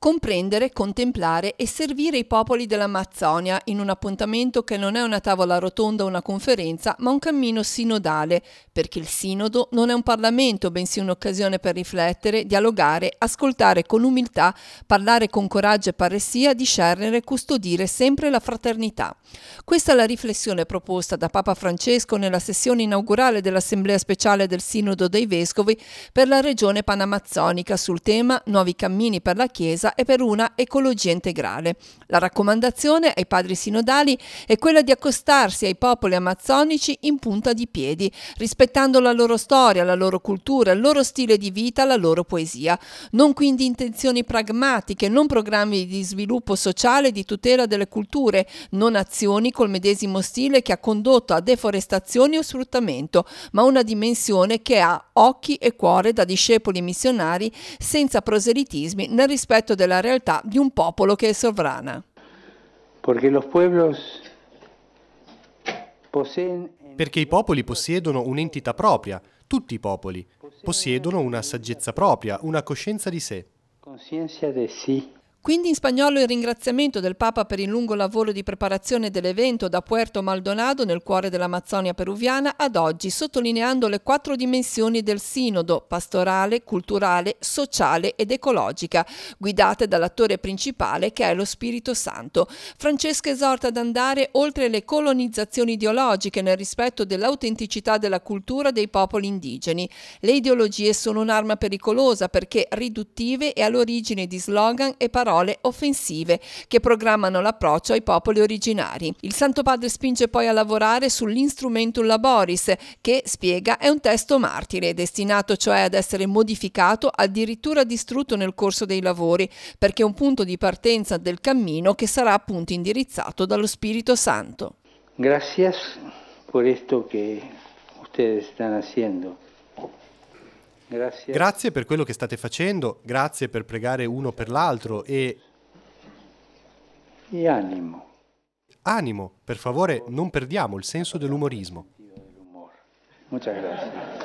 comprendere, contemplare e servire i popoli dell'Amazzonia in un appuntamento che non è una tavola rotonda o una conferenza, ma un cammino sinodale, perché il sinodo non è un Parlamento, bensì un'occasione per riflettere, dialogare, ascoltare con umiltà, parlare con coraggio e paressia, discernere e custodire sempre la fraternità. Questa è la riflessione proposta da Papa Francesco nella sessione inaugurale dell'Assemblea speciale del Sinodo dei Vescovi per la regione panamazzonica sul tema Nuovi cammini per la Chiesa e per una ecologia integrale. La raccomandazione ai padri sinodali è quella di accostarsi ai popoli amazzonici in punta di piedi, rispettando la loro storia, la loro cultura, il loro stile di vita, la loro poesia. Non quindi intenzioni pragmatiche, non programmi di sviluppo sociale, e di tutela delle culture, non azioni col medesimo stile che ha condotto a deforestazioni o sfruttamento, ma una dimensione che ha occhi e cuore da discepoli missionari senza proselitismi nel rispetto della realtà di un popolo che è sovrana. Perché los pueblos perché i popoli possiedono un'entità propria, tutti i popoli, possiedono una saggezza propria, una coscienza di sé. Quindi in spagnolo il ringraziamento del Papa per il lungo lavoro di preparazione dell'evento da Puerto Maldonado nel cuore dell'Amazzonia peruviana ad oggi, sottolineando le quattro dimensioni del sinodo, pastorale, culturale, sociale ed ecologica, guidate dall'attore principale che è lo Spirito Santo. Francesca esorta ad andare oltre le colonizzazioni ideologiche nel rispetto dell'autenticità della cultura dei popoli indigeni. Le ideologie sono un'arma pericolosa perché riduttive e all'origine di slogan e parole parole offensive che programmano l'approccio ai popoli originari. Il Santo Padre spinge poi a lavorare sull'Instrumentum Laboris, che, spiega, è un testo martire, destinato cioè ad essere modificato, addirittura distrutto nel corso dei lavori, perché è un punto di partenza del cammino che sarà appunto indirizzato dallo Spirito Santo. Grazie per questo che ustedes están haciendo. Grazie. grazie per quello che state facendo, grazie per pregare uno per l'altro e... E animo. Animo, per favore non perdiamo il senso dell'umorismo. Muchas gracias.